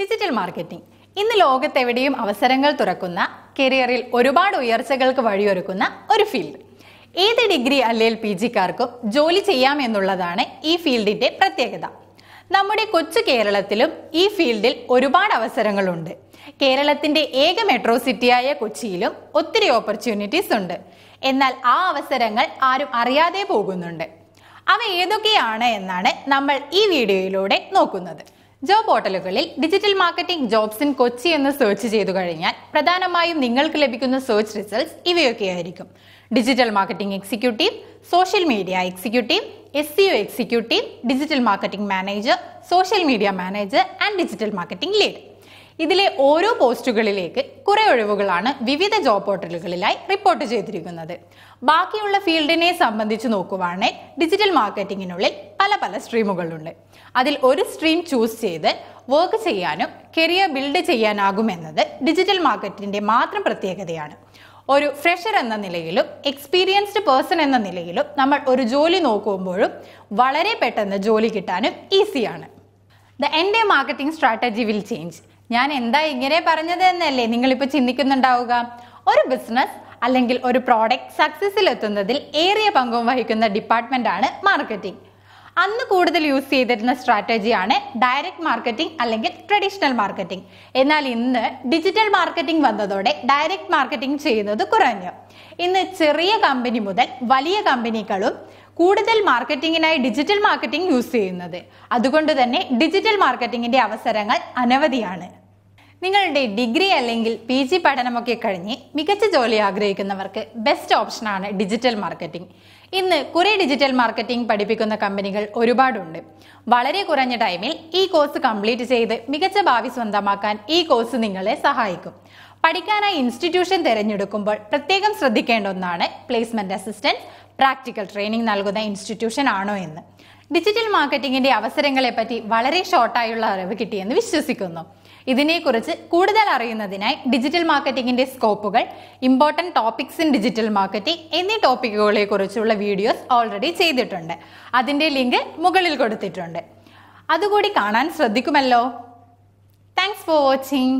digital marketing ഇന്ന് ലോകത്തെവിടെയും അവസരങ്ങൾ തുറക്കുന്ന കരിയറിൽ ഒരുപാട് ഉയർച്ചകൾക്ക് വഴിയൊരുക്കുന്ന ഒരു ഫീൽഡ് ഏത് ഡിഗ്രി അല്ലെങ്കിൽ പി ജിക്കാർക്കും ജോലി ചെയ്യാമെന്നുള്ളതാണ് ഈ ഫീൽഡിന്റെ പ്രത്യേകത നമ്മുടെ കൊച്ചു കേരളത്തിലും ഈ ഫീൽഡിൽ ഒരുപാട് അവസരങ്ങളുണ്ട് കേരളത്തിന്റെ ഏക മെട്രോ സിറ്റിയായ കൊച്ചിയിലും ഒത്തിരി ഓപ്പർച്യൂണിറ്റീസ് ഉണ്ട് എന്നാൽ ആ അവസരങ്ങൾ ആരും അറിയാതെ പോകുന്നുണ്ട് അവ ഏതൊക്കെയാണ് എന്നാണ് നമ്മൾ ഈ വീഡിയോയിലൂടെ നോക്കുന്നത് ജോബ് പോർട്ടലുകളിൽ digital marketing jobs in Kochi എന്ന് സെർച്ച് ചെയ്തു കഴിഞ്ഞാൽ പ്രധാനമായും നിങ്ങൾക്ക് ലഭിക്കുന്ന സെർച്ച് റിസൾട്ട്സ് ഇവയൊക്കെയായിരിക്കും digital marketing executive social media executive S സിഒ e executive digital marketing manager social media manager and digital marketing lead ഇതിലെ ഓരോ പോസ്റ്റുകളിലേക്ക് കുറെ ഒഴിവുകളാണ് വിവിധ ജോബ് പോർട്ടലുകളിലായി റിപ്പോർട്ട് ചെയ്തിരിക്കുന്നത് ബാക്കിയുള്ള ഫീൽഡിനെ സംബന്ധിച്ച് നോക്കുവാണെ ഡിജിറ്റൽ മാർക്കറ്റിങ്ങിനുള്ളിൽ പല പല സ്ട്രീമുകളുണ്ട് അതിൽ ഒരു സ്ട്രീം ചൂസ് ചെയ്ത് വർക്ക് ചെയ്യാനും കരിയർ ബിൽഡ് ചെയ്യാനാകുമെന്നത് ഡിജിറ്റൽ മാർക്കറ്റിന്റെ മാത്രം പ്രത്യേകതയാണ് ഒരു ഫ്രഷർ എന്ന നിലയിലും എക്സ്പീരിയൻസ്ഡ് പേഴ്സൺ എന്ന നിലയിലും നമ്മൾ ഒരു ജോലി നോക്കുമ്പോഴും വളരെ പെട്ടെന്ന് ജോലി കിട്ടാനും ഈസിയാണ് ദ എൻ്റെ മാർക്കറ്റിംഗ് സ്ട്രാറ്റജി വിൽ ചേഞ്ച് ഞാൻ എന്താ ഇങ്ങനെ പറഞ്ഞത് എന്നല്ലേ ഇപ്പൊ ചിന്തിക്കുന്നുണ്ടാവുക ഒരു ബിസിനസ് അല്ലെങ്കിൽ ഒരു പ്രോഡക്റ്റ് സക്സസിൽ എത്തുന്നതിൽ ഏറിയ പങ്കും വഹിക്കുന്ന ഡിപ്പാർട്ട്മെന്റ് ആണ് മാർക്കറ്റിംഗ് അന്ന് കൂടുതൽ യൂസ് ചെയ്തിരുന്ന സ്ട്രാറ്റജിയാണ് ഡയറക്റ്റ് മാർക്കറ്റിംഗ് അല്ലെങ്കിൽ ട്രഡീഷണൽ മാർക്കറ്റിംഗ് എന്നാൽ ഇന്ന് ഡിജിറ്റൽ മാർക്കറ്റിംഗ് വന്നതോടെ ഡയറക്റ്റ് മാർക്കറ്റിംഗ് ചെയ്യുന്നത് കുറഞ്ഞു ഇന്ന് ചെറിയ കമ്പനി മുതൽ വലിയ കമ്പനികളും കൂടുതൽ മാർക്കറ്റിംഗിനായി ഡിജിറ്റൽ മാർക്കറ്റിംഗ് യൂസ് ചെയ്യുന്നത് അതുകൊണ്ട് തന്നെ ഡിജിറ്റൽ മാർക്കറ്റിംഗിന്റെ അവസരങ്ങൾ അനവധിയാണ് നിങ്ങളുടെ ഡിഗ്രി അല്ലെങ്കിൽ പി ജി പഠനമൊക്കെ കഴിഞ്ഞ് മികച്ച ജോലി ആഗ്രഹിക്കുന്നവർക്ക് ബെസ്റ്റ് ഓപ്ഷനാണ് ഡിജിറ്റൽ മാർക്കറ്റിംഗ് ഇന്ന് കുറേ ഡിജിറ്റൽ മാർക്കറ്റിംഗ് പഠിപ്പിക്കുന്ന കമ്പനികൾ ഒരുപാടുണ്ട് വളരെ കുറഞ്ഞ ടൈമിൽ ഈ കോഴ്സ് കംപ്ലീറ്റ് ചെയ്ത് മികച്ച ഭാവി സ്വന്തമാക്കാൻ ഈ കോഴ്സ് നിങ്ങളെ സഹായിക്കും പഠിക്കാനായി ഇൻസ്റ്റിറ്റ്യൂഷൻ തിരഞ്ഞെടുക്കുമ്പോൾ പ്രത്യേകം ശ്രദ്ധിക്കേണ്ട ഒന്നാണ് പ്ലേസ്മെന്റ് അസിസ്റ്റൻസ് പ്രാക്ടിക്കൽ ട്രെയിനിങ് നൽകുന്ന ഇൻസ്റ്റിറ്റ്യൂഷൻ ആണോ എന്ന് ഡിജിറ്റൽ മാർക്കറ്റിംഗിന്റെ അവസരങ്ങളെ പറ്റി വളരെ ഷോർട്ടായുള്ള അറിവ് കിട്ടിയെന്ന് വിശ്വസിക്കുന്നു ഇതിനെക്കുറിച്ച് കൂടുതൽ അറിയുന്നതിനായി ഡിജിറ്റൽ മാർക്കറ്റിംഗിന്റെ സ്കോപ്പുകൾ important topics in digital marketing എന്നീ ടോപ്പിക്കുകളെ കുറിച്ചുള്ള വീഡിയോസ് ഓൾറെഡി ചെയ്തിട്ടുണ്ട് അതിൻ്റെ ലിങ്ക് മുകളിൽ കൊടുത്തിട്ടുണ്ട് അതുകൂടി കാണാൻ ശ്രദ്ധിക്കുമല്ലോ താങ്ക്സ് ഫോർ വാച്ചിങ്